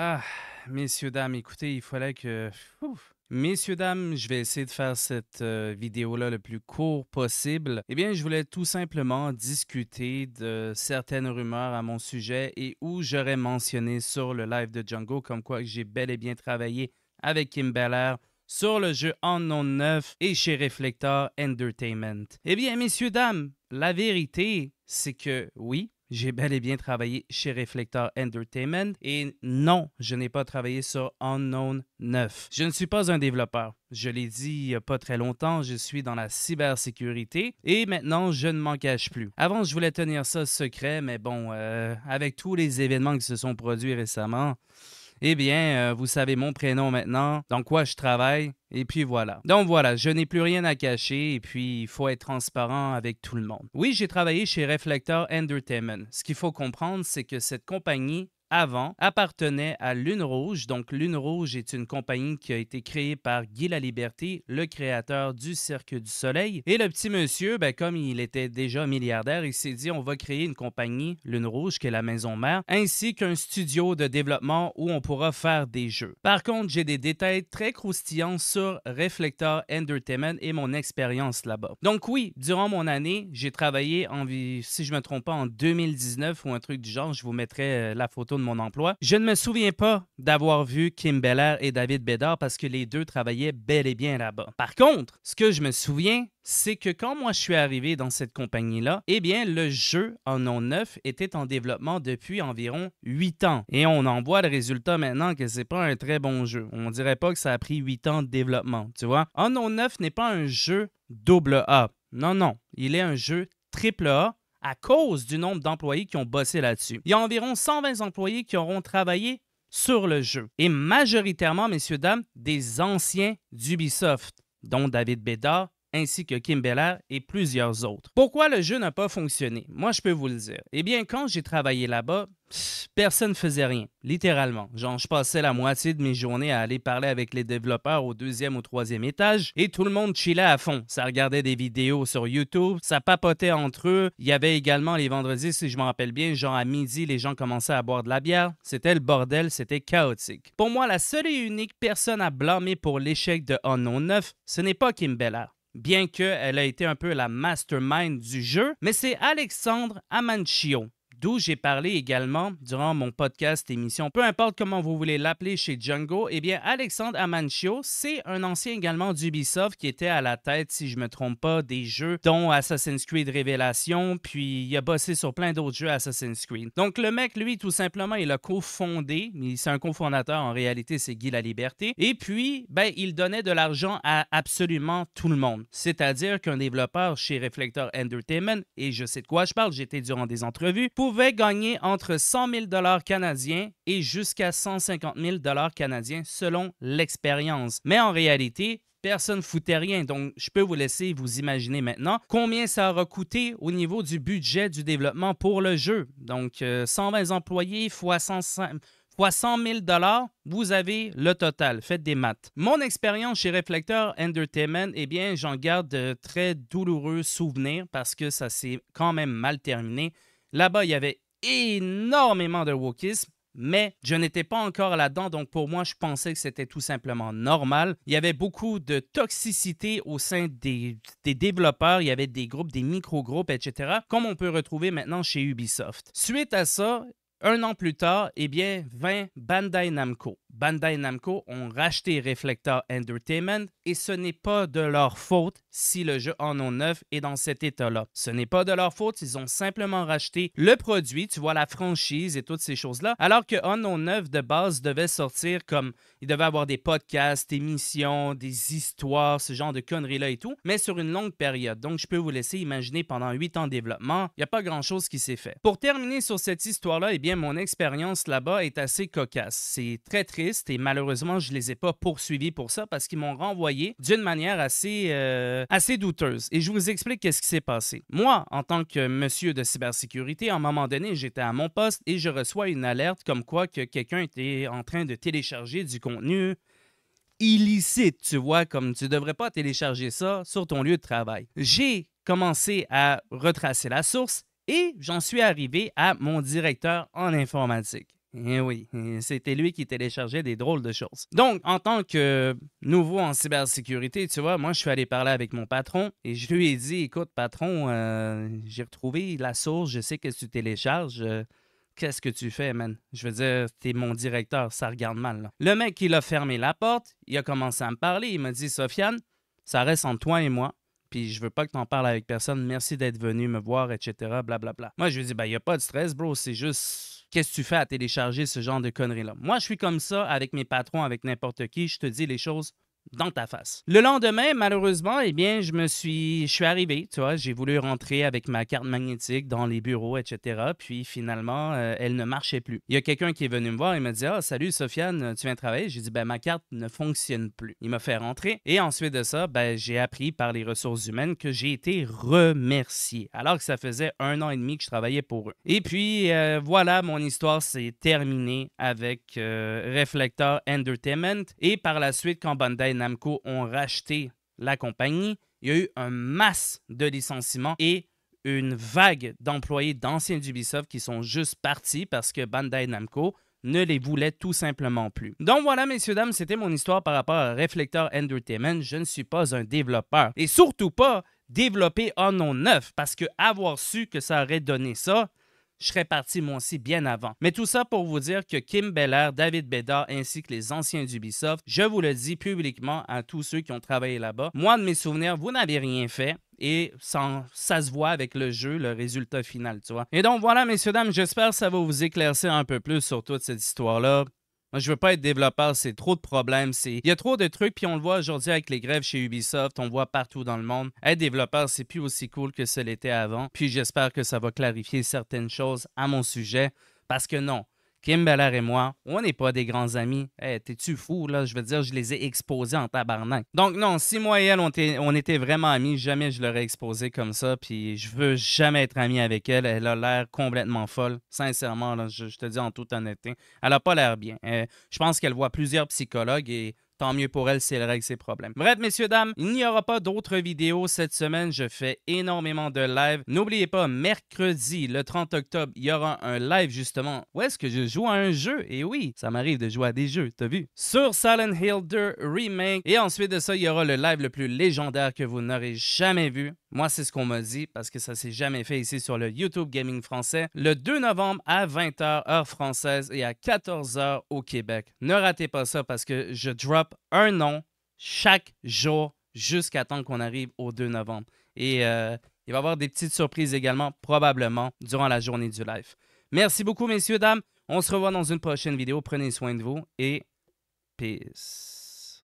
Ah, messieurs, dames, écoutez, il fallait que... Messieurs, dames, je vais essayer de faire cette euh, vidéo-là le plus court possible. Eh bien, je voulais tout simplement discuter de certaines rumeurs à mon sujet et où j'aurais mentionné sur le live de Django comme quoi j'ai bel et bien travaillé avec Kim Beller sur le jeu en non neuf et chez Reflector Entertainment. Eh bien, messieurs, dames, la vérité, c'est que oui, j'ai bel et bien travaillé chez Reflector Entertainment et non, je n'ai pas travaillé sur Unknown 9. Je ne suis pas un développeur. Je l'ai dit il n'y a pas très longtemps, je suis dans la cybersécurité et maintenant je ne m'en cache plus. Avant, je voulais tenir ça secret, mais bon, euh, avec tous les événements qui se sont produits récemment, eh bien, euh, vous savez mon prénom maintenant, dans quoi je travaille, et puis voilà. Donc voilà, je n'ai plus rien à cacher et puis il faut être transparent avec tout le monde. Oui, j'ai travaillé chez Reflector Entertainment. Ce qu'il faut comprendre, c'est que cette compagnie avant appartenait à Lune Rouge. Donc, Lune Rouge est une compagnie qui a été créée par Guy La Liberté, le créateur du Cirque du Soleil. Et le petit monsieur, ben, comme il était déjà milliardaire, il s'est dit on va créer une compagnie, Lune Rouge, qui est la maison mère, ainsi qu'un studio de développement où on pourra faire des jeux. Par contre, j'ai des détails très croustillants sur Reflector Entertainment et mon expérience là-bas. Donc, oui, durant mon année, j'ai travaillé en, si je me trompe pas, en 2019 ou un truc du genre, je vous mettrai euh, la photo de mon emploi, je ne me souviens pas d'avoir vu Kim Belair et David Bédard parce que les deux travaillaient bel et bien là-bas. Par contre, ce que je me souviens, c'est que quand moi je suis arrivé dans cette compagnie-là, eh bien le jeu en non était en développement depuis environ 8 ans. Et on en voit le résultat maintenant que c'est pas un très bon jeu. On dirait pas que ça a pris 8 ans de développement, tu vois. En non n'est pas un jeu double A. Non, non. Il est un jeu triple A à cause du nombre d'employés qui ont bossé là-dessus. Il y a environ 120 employés qui auront travaillé sur le jeu, et majoritairement, messieurs, dames, des anciens d'Ubisoft, dont David Bédard, ainsi que Kim Bellard et plusieurs autres. Pourquoi le jeu n'a pas fonctionné? Moi, je peux vous le dire. Eh bien, quand j'ai travaillé là-bas, personne ne faisait rien, littéralement. Genre, je passais la moitié de mes journées à aller parler avec les développeurs au deuxième ou troisième étage et tout le monde chillait à fond. Ça regardait des vidéos sur YouTube, ça papotait entre eux. Il y avait également les vendredis, si je me rappelle bien, genre à midi, les gens commençaient à boire de la bière. C'était le bordel, c'était chaotique. Pour moi, la seule et unique personne à blâmer pour l'échec de Unknown 9, ce n'est pas Kim Bellard bien qu'elle a été un peu la mastermind du jeu, mais c'est Alexandre Amanchio d'où j'ai parlé également durant mon podcast émission. Peu importe comment vous voulez l'appeler chez Django, eh bien, Alexandre Amancio, c'est un ancien également d'Ubisoft qui était à la tête, si je me trompe pas, des jeux dont Assassin's Creed Révélation, puis il a bossé sur plein d'autres jeux Assassin's Creed. Donc, le mec, lui, tout simplement, il a cofondé, mais c'est un cofondateur en réalité, c'est Guy la Liberté. Et puis, ben, il donnait de l'argent à absolument tout le monde. C'est-à-dire qu'un développeur chez Reflector Entertainment, et je sais de quoi je parle, j'étais durant des entrevues, pour pouvez gagner entre 100 000 dollars canadiens et jusqu'à 150 000 dollars canadiens selon l'expérience. Mais en réalité, personne foutait rien. Donc, je peux vous laisser vous imaginer maintenant combien ça aura coûté au niveau du budget du développement pour le jeu. Donc, 120 euh, employés fois 100 000 dollars, vous avez le total. Faites des maths. Mon expérience chez Reflecteur Entertainment, eh bien, j'en garde de euh, très douloureux souvenirs parce que ça s'est quand même mal terminé. Là-bas, il y avait énormément de wokisme, mais je n'étais pas encore là-dedans, donc pour moi, je pensais que c'était tout simplement normal. Il y avait beaucoup de toxicité au sein des, des développeurs, il y avait des groupes, des micro-groupes, etc., comme on peut retrouver maintenant chez Ubisoft. Suite à ça, un an plus tard, eh bien, vint Bandai Namco. Bandai Namco ont racheté Reflector Entertainment et ce n'est pas de leur faute si le jeu en 9 neuf est dans cet état-là. Ce n'est pas de leur faute, ils ont simplement racheté le produit, tu vois la franchise et toutes ces choses-là, alors que en 9 de base devait sortir comme il devait avoir des podcasts, émissions, des histoires, ce genre de conneries-là et tout, mais sur une longue période. Donc je peux vous laisser imaginer pendant 8 ans de développement, il n'y a pas grand-chose qui s'est fait. Pour terminer sur cette histoire-là, eh bien mon expérience là-bas est assez cocasse. C'est très triste et malheureusement, je ne les ai pas poursuivis pour ça parce qu'ils m'ont renvoyé d'une manière assez, euh, assez douteuse. Et je vous explique qu'est-ce qui s'est passé. Moi, en tant que monsieur de cybersécurité, à un moment donné, j'étais à mon poste et je reçois une alerte comme quoi que quelqu'un était en train de télécharger du contenu illicite, tu vois, comme tu ne devrais pas télécharger ça sur ton lieu de travail. J'ai commencé à retracer la source et j'en suis arrivé à mon directeur en informatique. Eh oui, eh, c'était lui qui téléchargeait des drôles de choses. Donc, en tant que nouveau en cybersécurité, tu vois, moi, je suis allé parler avec mon patron et je lui ai dit, écoute, patron, euh, j'ai retrouvé la source, je sais que tu télécharges. Euh, qu'est-ce que tu fais, man? Je veux dire, t'es mon directeur, ça regarde mal. Là. Le mec, il a fermé la porte, il a commencé à me parler, il m'a dit, Sofiane, ça reste entre toi et moi puis je veux pas que t'en parles avec personne, merci d'être venu me voir, etc., blablabla. Bla, bla. Moi, je lui dis, ben, y a pas de stress, bro, c'est juste Qu'est-ce que tu fais à télécharger ce genre de conneries-là? Moi, je suis comme ça avec mes patrons, avec n'importe qui. Je te dis les choses dans ta face. Le lendemain, malheureusement, eh bien, je me suis, je suis arrivé, tu vois, j'ai voulu rentrer avec ma carte magnétique dans les bureaux, etc. Puis finalement, euh, elle ne marchait plus. Il y a quelqu'un qui est venu me voir, il m'a dit, ah, salut Sofiane, tu viens travailler J'ai dit, ben ma carte ne fonctionne plus. Il m'a fait rentrer et ensuite de ça, ben j'ai appris par les ressources humaines que j'ai été remercié, alors que ça faisait un an et demi que je travaillais pour eux. Et puis euh, voilà, mon histoire s'est terminée avec euh, Reflector Entertainment et par la suite quand Bandai Namco ont racheté la compagnie, il y a eu un masse de licenciements et une vague d'employés d'anciens Ubisoft qui sont juste partis parce que Bandai Namco ne les voulait tout simplement plus. Donc voilà, messieurs, dames, c'était mon histoire par rapport à Reflector Entertainment. Je ne suis pas un développeur et surtout pas développer nom neuf parce que avoir su que ça aurait donné ça, je serais parti moi aussi bien avant. Mais tout ça pour vous dire que Kim Beller, David Bédard ainsi que les anciens d'Ubisoft, je vous le dis publiquement à tous ceux qui ont travaillé là-bas, moi de mes souvenirs, vous n'avez rien fait et sans, ça se voit avec le jeu, le résultat final, tu vois. Et donc voilà, messieurs, dames, j'espère que ça va vous éclaircir un peu plus sur toute cette histoire-là. Moi, je veux pas être développeur, c'est trop de problèmes. Il y a trop de trucs, puis on le voit aujourd'hui avec les grèves chez Ubisoft, on le voit partout dans le monde. Être développeur, c'est plus aussi cool que ce l'était avant. Puis j'espère que ça va clarifier certaines choses à mon sujet. Parce que non, Kim Belair et moi, on n'est pas des grands amis. Hey, eh, t'es-tu fou, là? Je veux dire, je les ai exposés en tabarnak. Donc, non, si moi et elle, on, était vraiment amis, jamais je l'aurais exposé comme ça. Puis, je veux jamais être ami avec elle. Elle a l'air complètement folle. Sincèrement, je, te dis en toute honnêteté. Elle a pas l'air bien. Eh, je pense qu'elle voit plusieurs psychologues et Tant mieux pour elle si elle règle ses problèmes. Bref, messieurs, dames, il n'y aura pas d'autres vidéos cette semaine. Je fais énormément de lives. N'oubliez pas, mercredi, le 30 octobre, il y aura un live justement où est-ce que je joue à un jeu. Et oui, ça m'arrive de jouer à des jeux, t'as vu? Sur Silent Hill 2 Remake. Et ensuite de ça, il y aura le live le plus légendaire que vous n'aurez jamais vu. Moi, c'est ce qu'on m'a dit parce que ça s'est jamais fait ici sur le YouTube Gaming français le 2 novembre à 20h heure française et à 14h au Québec. Ne ratez pas ça parce que je drop un nom chaque jour jusqu'à temps qu'on arrive au 2 novembre. Et euh, il va y avoir des petites surprises également, probablement, durant la journée du live. Merci beaucoup, messieurs, dames. On se revoit dans une prochaine vidéo. Prenez soin de vous et peace.